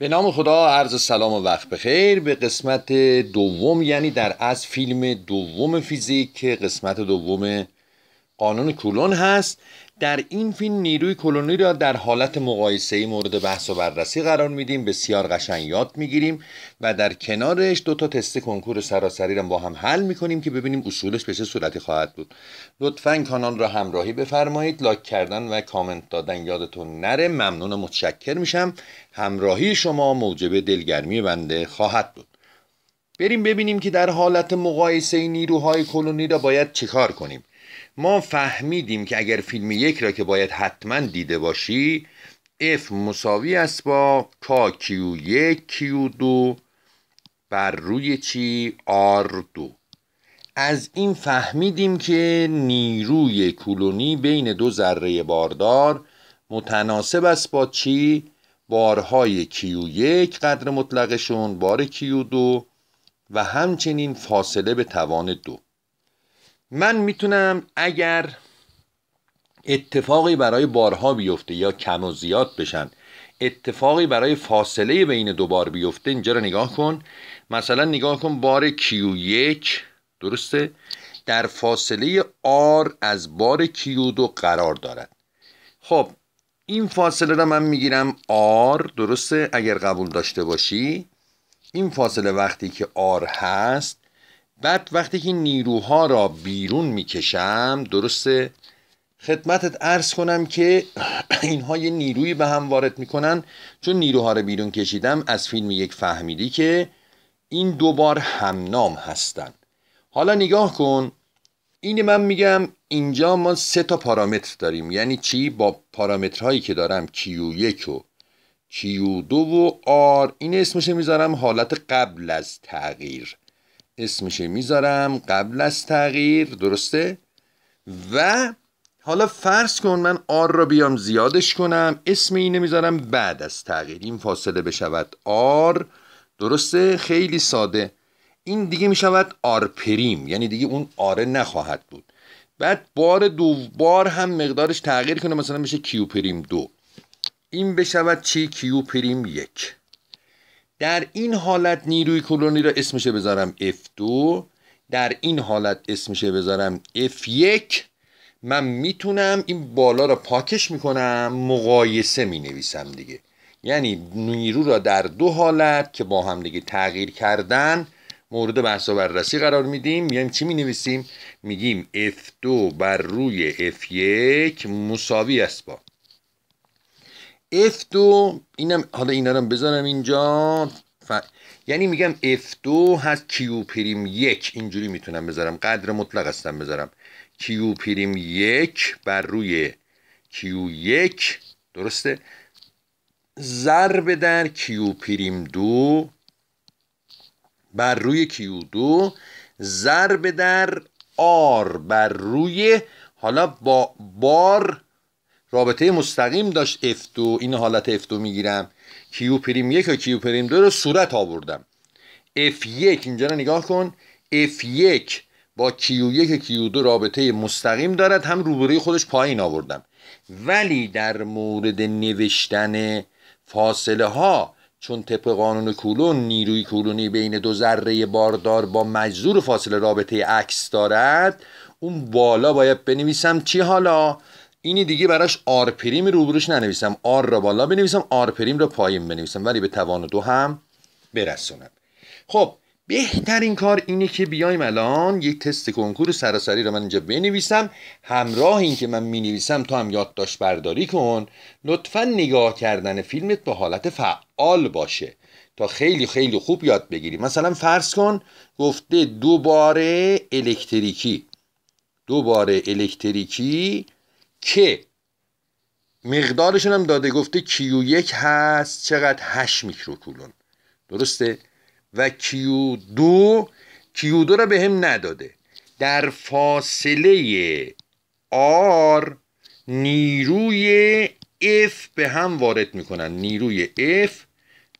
به نام خدا عرض سلام و وقت بخیر به قسمت دوم یعنی در از فیلم دوم فیزیک قسمت دوم قانون کولون هست در این فیلم نیروی کلونی را در حالت مقایسه مورد بحث و بررسی قرار میدیم بسیار قشنگ یاد میگیریم و در کنارش دو تا تست کنکور سراسری را با هم حل میکنیم که ببینیم اصولش به چه صورتی خواهد بود لطفا کانال را همراهی بفرمایید لایک کردن و کامنت دادن یادتون نره ممنون و متشکر میشم همراهی شما موجب دلگرمی بنده خواهد بود بریم ببینیم که در حالت مقایسه نیروهای کلونی را باید چیکار کنیم ما فهمیدیم که اگر فیلم یک را که باید حتما دیده باشی F مساوی است با K Q1 Q2 بر روی چی R2 از این فهمیدیم که نیروی کلونی بین دو ذره باردار متناسب است با چی؟ بارهای Q1 قدر مطلقشون بار Q2 و همچنین فاصله به توان دو من میتونم اگر اتفاقی برای بارها بیفته یا کم و زیاد بشن اتفاقی برای فاصله بین دو بار بیفته اینجا رو نگاه کن مثلا نگاه کن بار کیو 1 درسته در فاصله R از بار کیو 2 قرار دارد خب این فاصله را من میگیرم R درسته اگر قبول داشته باشی این فاصله وقتی که آر هست بعد وقتی که نیروها را بیرون میکشم درسته خدمتت عرض کنم که اینها یه نیرویی به هم وارد میکنن چون نیروها را بیرون کشیدم از فیلم یک فهمیدی که این دوبار همنام هستن حالا نگاه کن این من میگم اینجا ما سه تا پارامتر داریم یعنی چی با پارامترهایی که دارم کیو یک و کیو دو و آر این اسمش میذارم حالت قبل از تغییر اسمش میذارم قبل از تغییر درسته و حالا فرض کن من آر را بیام زیادش کنم اسم اینه میذارم بعد از تغییر این فاصله بشود آر درسته خیلی ساده این دیگه میشود آر پریم یعنی دیگه اون آره نخواهد بود بعد بار دو بار هم مقدارش تغییر کنه مثلا میشه کیو پریم دو این بشود چی کیو پریم یک در این حالت نیروی کلونی را اسمشه بذارم F2 در این حالت اسمشه بذارم F1 من میتونم این بالا را پاکش میکنم مقایسه مینویسم دیگه یعنی نیرو را در دو حالت که با هم دیگه تغییر کردن مورد بحث و بررسی قرار میدیم میایم چی مینویسیم میگیم F2 بر روی F1 مساوی است با F2 اینم حالا اینا رو بذارم اینجا ف... یعنی میگم F2 هست Q پریم یک اینجوری میتونم بذارم قدر مطلق هستم بذارم Q پریم یک بر روی Q یک درسته ضرب در Q پریم دو بر روی Q دو ضرب در R بر روی حالا با بار رابطه مستقیم داشت F2 این حالت F2 میگیرم Q پریم یک و Q پریم دو رو صورت آوردم F1 اینجا رو نگاه کن F1 با Q1 و Q2 رابطه مستقیم دارد هم روبروی خودش پایین آوردم ولی در مورد نوشتن فاصله ها چون طبق قانون کولون نیروی کولونی بین دو ذره باردار با مجذور فاصله رابطه عکس دارد اون بالا باید بنویسم چی حالا این دیگه براش آر پریم روبروش ننویسم آر را بالا بنویسم آر پریم را پایین بنویسم ولی به توان دو هم برسونم خب بهترین کار اینه که بیایم الان یک تست کنکور سراسری را من اینجا بنویسم همراه این که من مینویسم تو هم یادداشت برداری کن لطفا نگاه کردن فیلمت به حالت فعال باشه تا خیلی خیلی خوب یاد بگیری مثلا فرض کن گفته دوباره الکتریکی دوباره الکتریکی که مقدارشون هم داده گفته کیو یک هست چقدر 8 میکروکولون درسته و کیو دو کیو دو را به هم نداده در فاصله آر نیروی اف به هم وارد میکنن نیروی اف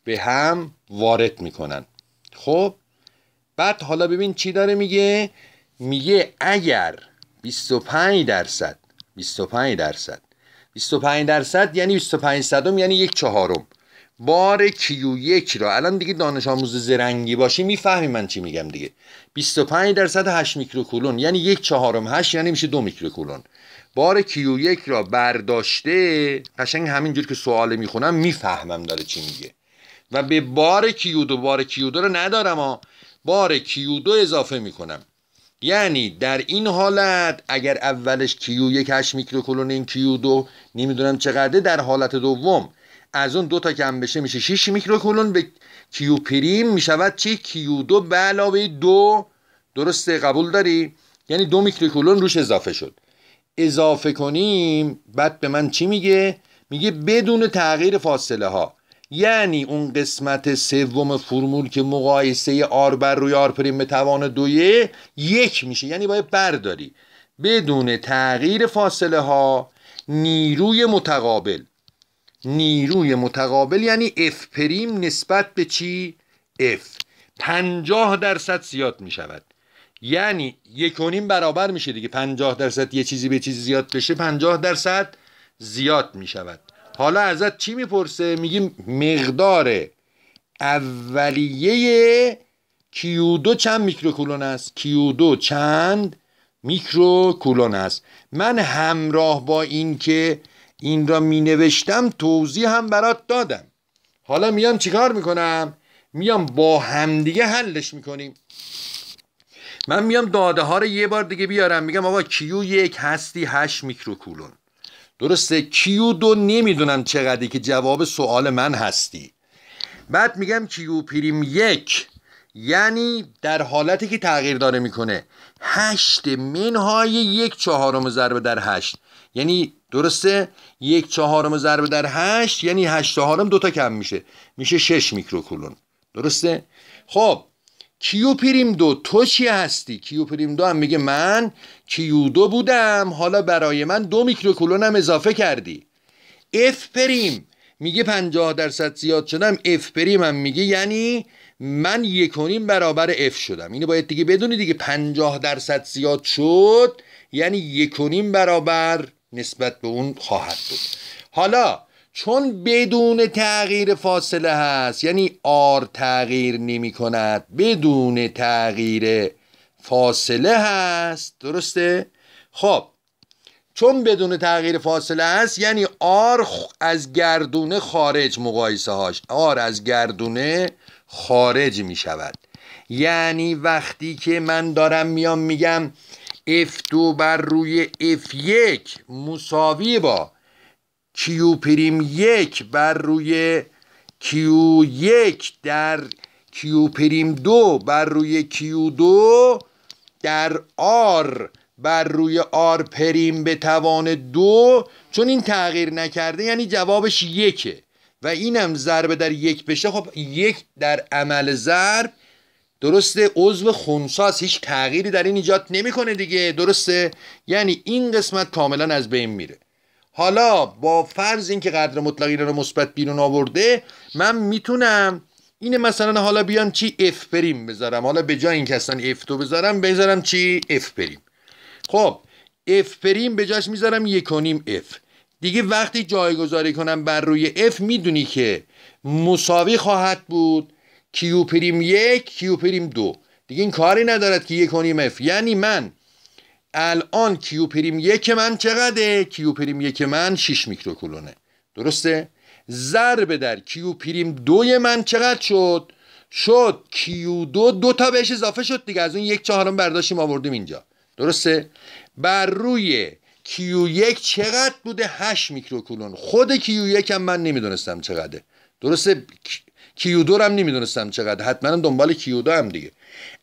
به هم وارد میکنن خب بعد حالا ببین چی داره میگه میگه اگر 25 درصد 25 درصد 25 درصد یعنی 25 صدم یعنی یک چهارم بار کیو یک را الان دیگه دانش آموز زرنگی باشی میفهمی من چی میگم دیگه 25 درصد 8 میکروکولون یعنی یک چهارم 8 یعنی میشه دو میکروکولون بار کیو یک را برداشته قشنگ همینجور که سوال میخونم میفهمم داره چی میگه و به بار کیو دو بار کیو دو رو ندارم ها بار کیو دو اضافه میکنم یعنی در این حالت اگر اولش کیو میکروکولون این کیو دو نمیدونم چقدره در حالت دوم از اون دو تا کم بشه میشه 6 میکروکولون به کیو پریم میشود چی کیو دو به علاوه دو درسته قبول داری یعنی دو میکروکولون روش اضافه شد اضافه کنیم بعد به من چی میگه میگه بدون تغییر فاصله ها یعنی اون قسمت سوم فرمول که مقایسه آر بر روی آر پریم به توان دویه یک میشه یعنی باید برداری بدون تغییر فاصله ها نیروی متقابل نیروی متقابل یعنی اف پریم نسبت به چی؟ اف پنجاه درصد زیاد می شود یعنی یک و نیم برابر میشه دیگه پنجاه درصد یه چیزی به چیزی زیاد بشه پنجاه درصد زیاد می شود حالا ازت چی میپرسه میگیم مقدار اولیه دو چند میکروکولون است دو چند میکروکولون است من همراه با این که این را می نوشتم توضیح هم برات دادم حالا میام چیکار میکنم میام با همدیگه حلش میکنیم من میام داده ها رو یه بار دیگه بیارم میگم آقا کیو یک هستی هشت میکروکولون درسته کیو دو نمیدونم چقدری که جواب سوال من هستی بعد میگم کیو پریم یک یعنی در حالتی که تغییر داره میکنه هشت منهای یک چهارم ضربه در هشت یعنی درسته یک چهارم ضربه در هشت یعنی هشت چهارم دوتا کم میشه میشه شش میکروکولون درسته خب کیو پریم دو تو چی هستی کیو پریم دو هم میگه من کیو دو بودم حالا برای من دو میکروکولون هم اضافه کردی اف پریم میگه پنجاه درصد زیاد شدم اف پریم هم میگه یعنی من یکونیم برابر اف شدم اینو باید دیگه بدونی دیگه پنجاه درصد زیاد شد یعنی یکونیم برابر نسبت به اون خواهد بود حالا چون بدون تغییر فاصله هست یعنی آر تغییر نمی کند بدون تغییر فاصله هست درسته؟ خب چون بدون تغییر فاصله هست یعنی آر از گردونه خارج مقایسه هاش آر از گردونه خارج می شود یعنی وقتی که من دارم میام میگم F2 بر روی F1 مساوی با کیو پریم یک بر روی کیو یک در کیو پریم دو بر روی کیو دو در آر بر روی آر پریم به توان دو چون این تغییر نکرده یعنی جوابش یکه و اینم ضربه در یک بشه خب یک در عمل ضرب درسته عضو خونساز هیچ تغییری در این ایجاد نمیکنه دیگه درسته یعنی این قسمت کاملا از بین میره حالا با فرض اینکه قدر مطلق رو مثبت بیرون آورده من میتونم اینه مثلا حالا بیام چی اف پریم بذارم حالا به جای اینکه اصلا اف تو بذارم بذارم چی اف پریم خب اف پریم به جاش میذارم یک اف دیگه وقتی جایگذاری کنم بر روی اف میدونی که مساوی خواهد بود کیو پریم یک کیو پریم دو دیگه این کاری ندارد که یک اف یعنی من الان کیو پریم یک من چقدره کیو پریم یک من 6 میکروکولونه درسته ضرب در کیو پریم دوی من چقدر شد شد کیو دو دو تا بهش اضافه شد دیگه از اون یک چهارم برداشتیم آوردیم اینجا درسته بر روی کیو یک چقدر بوده 8 میکروکولون خود کیو یک هم من نمیدونستم چقدره درسته کیو دو هم نمیدونستم چقدر حتما دنبال کیو دو هم دیگه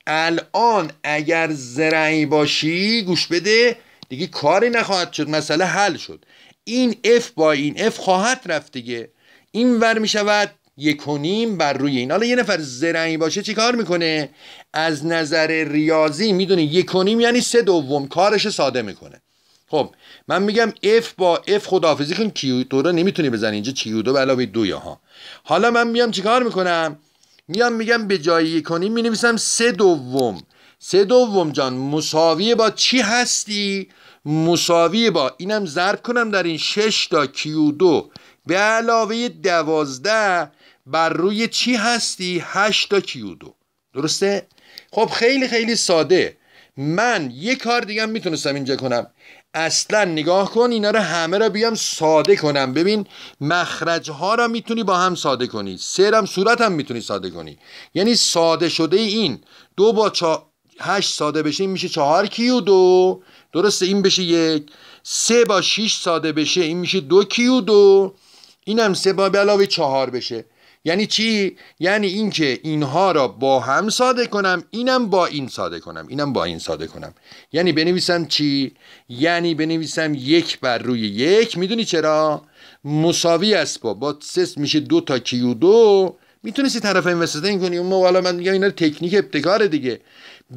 الان اگر زرنگ باشی گوش بده دیگه کاری نخواهد شد مسئله حل شد این اف با این اف خواهد رفت دیگه این ور می شود یک و نیم بر روی این حالا یه نفر زرنگی باشه چی کار میکنه از نظر ریاضی میدونه یک و نیم یعنی سه دوم کارش ساده میکنه خب من میگم اف با اف خداحافظی کن کیو دو رو نمیتونی بزنی اینجا کیو دو علاوه دو یا ها حالا من میام چیکار میکنم میام میگم به جایی کنی می نویسم سه دوم سه دوم جان مساویه با چی هستی؟ مساویه با اینم ضرب کنم در این شش تا کیو دو به علاوه دوازده بر روی چی هستی؟ هشت تا کیو دو درسته؟ خب خیلی خیلی ساده من یه کار دیگه میتونستم اینجا کنم اصلا نگاه کن اینا رو همه را بیام ساده کنم ببین مخرج ها را میتونی با هم ساده کنی سرم صورت هم میتونی ساده کنی یعنی ساده شده این دو با چا... هشت ساده بشه این میشه چهار کیو دو درسته این بشه یک سه با شیش ساده بشه این میشه دو کیو دو این هم سه با علاوه چهار بشه یعنی چی یعنی اینکه اینها را با هم ساده کنم اینم با این ساده کنم اینم با این ساده کنم یعنی بنویسم چی یعنی بنویسم یک بر روی یک میدونی چرا مساوی است با با سس میشه دو تا کیو دو میتونستی طرف این وسطه این کنی اون والا من میگم اینا تکنیک ابتکار دیگه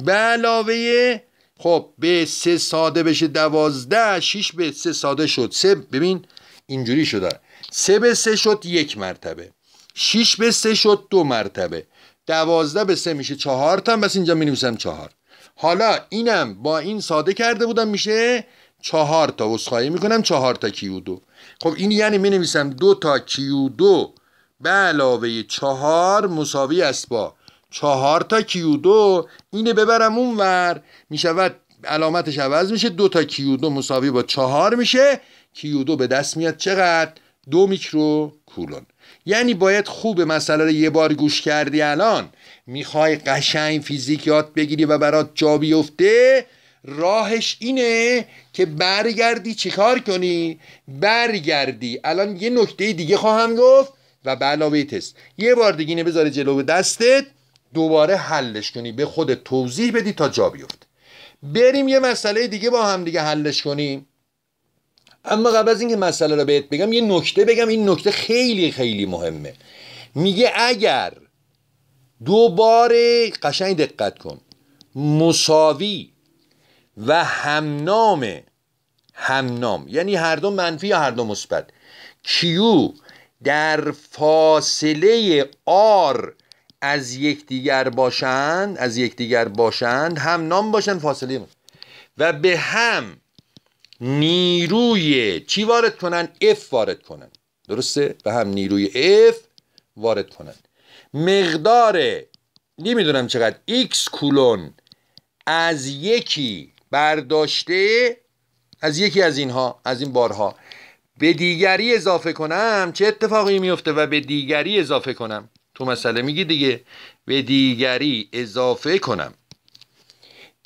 به علاوه خب به سه ساده بشه دوازده شیش به سه ساده شد سه ببین اینجوری شده سه به سه شد یک مرتبه 6 به 3 شد دو مرتبه 12 به 3 میشه 4 تا بس اینجا می نویسم 4 حالا اینم با این ساده کرده بودم میشه 4 تا می کنم 4 تا کیو دو خب این یعنی می نویسم 2 تا کیو دو به علاوه 4 مساوی است با 4 تا کیو دو اینه ببرم اونور شود علامتش عوض میشه 2 تا کیو دو مساوی با چهار میشه کیو دو به دست میاد چقدر 2 میکرو کولون یعنی باید خوب مسئله رو یه بار گوش کردی الان میخوای قشنگ فیزیک یاد بگیری و برات جا بیفته راهش اینه که برگردی چیکار کنی برگردی الان یه نکته دیگه خواهم گفت و به علاوه تست یه بار دیگه اینه بذاره جلو دستت دوباره حلش کنی به خود توضیح بدی تا جا بیفته بریم یه مسئله دیگه با هم دیگه حلش کنیم اما قبل از اینکه مسئله رو بهت بگم یه نکته بگم این نکته خیلی خیلی مهمه میگه اگر دوباره قشنگ دقت کن مساوی و همنام همنام یعنی هر دو منفی یا هر دو مثبت کیو در فاصله آر از یکدیگر باشند از یکدیگر باشند هم نام باشند فاصله و به هم نیروی چی وارد کنن اف وارد کنن درسته و هم نیروی اف وارد کنن مقدار نمیدونم چقدر x کولون از یکی برداشته از یکی از اینها از این بارها به دیگری اضافه کنم چه اتفاقی میفته و به دیگری اضافه کنم تو مسئله میگی دیگه به دیگری اضافه کنم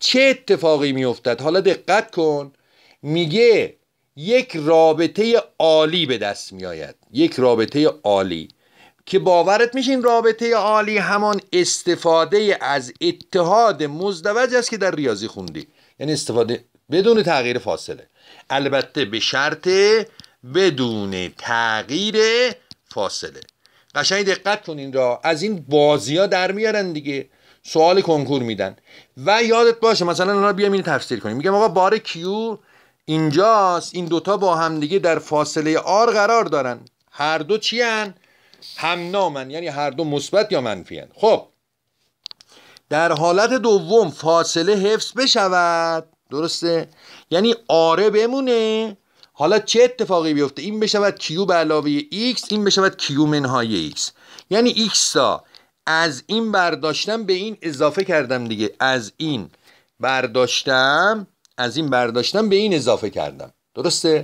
چه اتفاقی میافتد حالا دقت کن میگه یک رابطه عالی به دست میآید یک رابطه عالی که باورت میشه این رابطه عالی همان استفاده از اتحاد مزدوج است که در ریاضی خوندی یعنی استفاده بدون تغییر فاصله البته به شرط بدون تغییر فاصله قشنگ دقت کنین را از این بازی ها در میارن دیگه سوال کنکور میدن و یادت باشه مثلا الان بیام اینو تفسیر کنیم میگم آقا بار کیو اینجاست این دوتا با هم دیگه در فاصله آر قرار دارن هر دو چی هن؟ هم نامن یعنی هر دو مثبت یا منفی هن. خب در حالت دوم فاصله حفظ بشود درسته یعنی آره بمونه حالا چه اتفاقی بیفته این بشود کیو به علاوه x این بشود کیو منهای x یعنی ایکس تا از این برداشتم به این اضافه کردم دیگه از این برداشتم از این برداشتم به این اضافه کردم درسته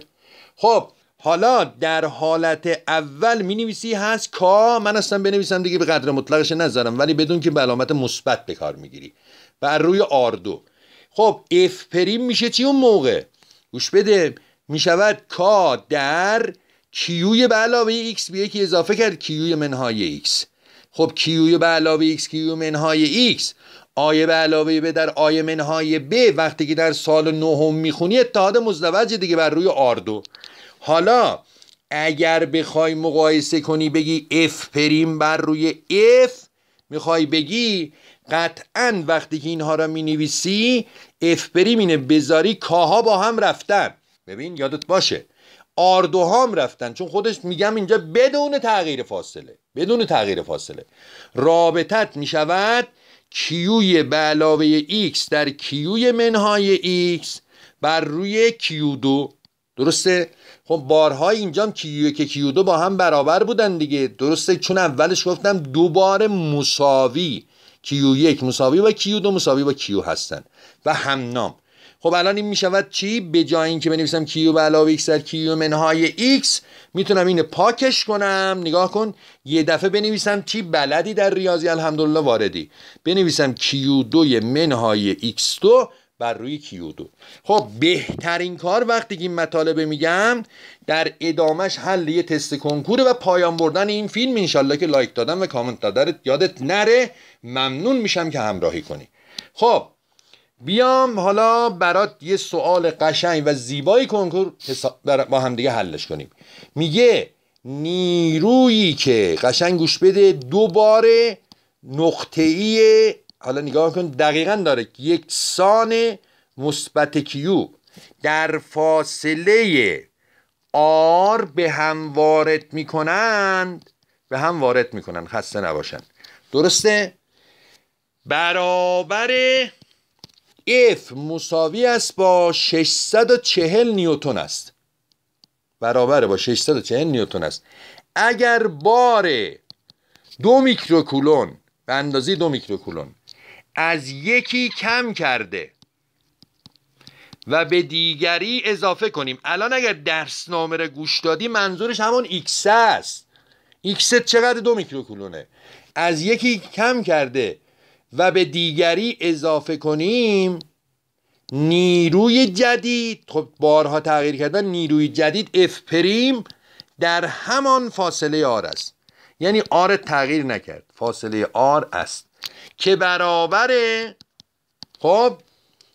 خب حالا در حالت اول می هست کا من اصلا بنویسم دیگه به قدر مطلقش نذارم ولی بدون که به علامت مثبت به کار میگیری بر روی آردو خب اف پریم میشه چی اون موقع گوش بده میشود کا در کیوی به علاوه ایکس به یکی اضافه کرد کیوی منهای ایکس خب کیوی به علاوه ایکس کیوی منهای ایکس آیه به علاوه به در آیه منهای به وقتی که در سال نهم میخونی اتحاد مزدوجه دیگه بر روی آردو حالا اگر بخوای مقایسه کنی بگی اف پریم بر روی اف میخوای بگی قطعا وقتی که اینها را مینویسی اف پریم اینه بذاری کاها با هم رفتن ببین یادت باشه آردو هم رفتن چون خودش میگم اینجا بدون تغییر فاصله بدون تغییر فاصله رابطت میشود کیوی به علاوه ایکس در کیوی منهای ایکس بر روی کیو دو درسته خب بارها اینجام کیو که کیو دو با هم برابر بودن دیگه درسته چون اولش گفتم دو بار مساوی کیو یک مساوی با کیو دو مساوی با کیو هستن و همنام خب الان این میشود چی به جای اینکه بنویسم به علاوه x در کیو منهای x میتونم این پاکش کنم نگاه کن یه دفعه بنویسم چی بلدی در ریاضی الحمدلله واردی بنویسم کیو دوی منهای x دو بر روی کیو دو خب بهترین کار وقتی که این مطالب میگم در ادامش حل یه تست کنکوره و پایان بردن این فیلم انشالله که لایک دادن و کامنت دادرت یادت نره ممنون میشم که همراهی کنی خب بیام حالا برات یه سوال قشنگ و زیبایی کنکور با هم دیگه حلش کنیم میگه نیرویی که قشنگ گوش بده دوباره نقطه ای حالا نگاه کن دقیقا داره یکسان مثبت کیو در فاصله آر به هم وارد میکنند به هم وارد میکنند خسته نباشند درسته برابر F مساوی است با 640 نیوتن است برابر با 640 نیوتن است اگر بار دو میکروکولون به اندازه دو میکروکولون از یکی کم کرده و به دیگری اضافه کنیم الان اگر درس نامره گوش دادی منظورش همون X است X چقدر دو میکروکولونه از یکی کم کرده و به دیگری اضافه کنیم نیروی جدید خب بارها تغییر کردن نیروی جدید اف پریم در همان فاصله آر است یعنی آر تغییر نکرد فاصله آر است که برابر خب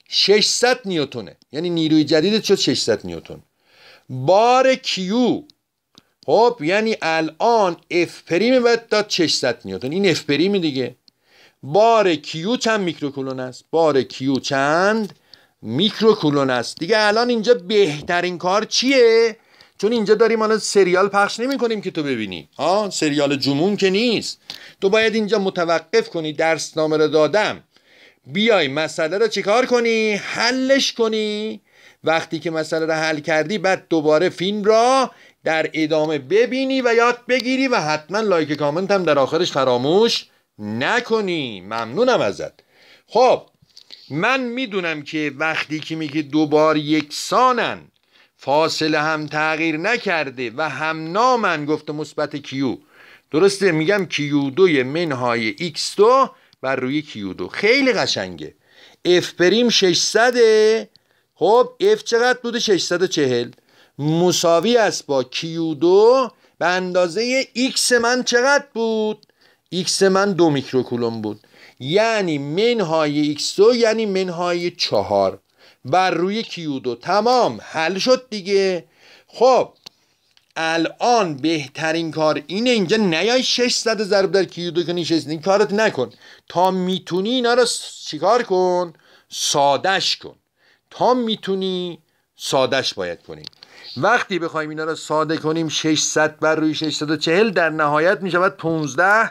600 نیوتونه یعنی نیروی جدید شد 600 نیوتون بار کیو خب یعنی الان اف پریم و تا 600 نیوتن این اف پریم دیگه بار کیو چند میکروکولون است بار کیو چند میکروکولون است دیگه الان اینجا بهترین کار چیه چون اینجا داریم الان سریال پخش نمی کنیم که تو ببینی ها سریال جمون که نیست تو باید اینجا متوقف کنی درس نامه رو دادم بیای مسئله رو چیکار کنی حلش کنی وقتی که مسئله رو حل کردی بعد دوباره فیلم را در ادامه ببینی و یاد بگیری و حتما لایک کامنت هم در آخرش فراموش نکنی ممنونم ازت خب من میدونم که وقتی که میگه دوبار یکسانن فاصله هم تغییر نکرده و هم نامن گفته مثبت کیو درسته میگم کیو دوی منهای ایکس دو بر روی کیو دو خیلی قشنگه اف پریم 600 خب اف چقدر بوده 640 مساوی است با کیو دو به اندازه ایکس من چقدر بود ایکس من دو میکروکولوم بود یعنی منهای X2 یعنی منهای چهار بر روی کیو تمام حل شد دیگه خب الان بهترین کار اینه اینجا نیای 600 ضرب در کیو دو کنی 600 این کارت نکن تا میتونی اینا رو چیکار کن سادش کن تا میتونی سادش باید کنی وقتی بخوایم اینا رو ساده کنیم 600 بر روی 640 در نهایت میشود 15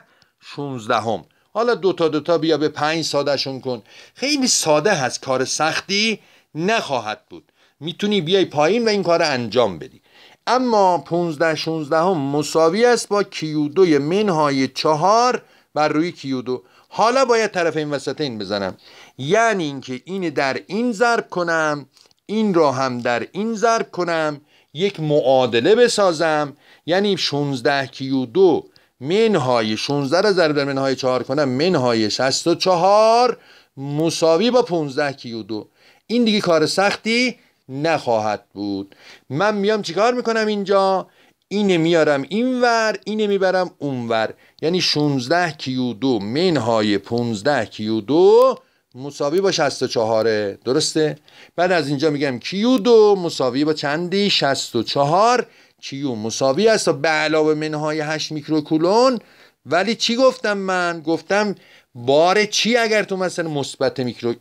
هم. حالا دوتا دوتا بیا به پنج سادهشون کن خیلی ساده هست کار سختی نخواهد بود میتونی بیای پایین و این کار انجام بدی اما 15 16 هم مساوی است با کیودوی منهای چهار بر روی کیودو حالا باید طرف این وسط این بزنم یعنی اینکه این در این ضرب کنم این را هم در این ضرب کنم یک معادله بسازم یعنی 16 کیودو منهای 16 را ضرب در منهای 4 کنم منهای 64 مساوی با 15 کیو دو این دیگه کار سختی نخواهد بود من میام چیکار میکنم اینجا اینه میارم اینور اینه میبرم اونور یعنی 16 کیو دو منهای 15 کیو دو مساوی با 64 درسته بعد از اینجا میگم کیو دو مساوی با چندی 64 کیو مساوی است و به علاوه منهای 8 میکروکولون ولی چی گفتم من گفتم بار چی اگر تو مثلا مثبت میکرو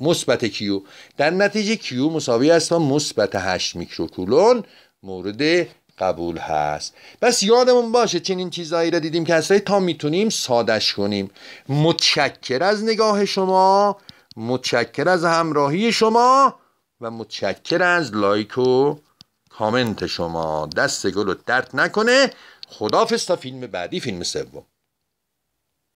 مثبت کیو در نتیجه کیو مساوی است با مثبت 8 میکروکولون مورد قبول هست بس یادمون باشه چنین چیزهایی را دیدیم که اصلا تا میتونیم سادش کنیم متشکر از نگاه شما متشکر از همراهی شما و متشکر از لایک و کامنت شما دست گل رو درد نکنه خدافز تا فیلم بعدی فیلم سوم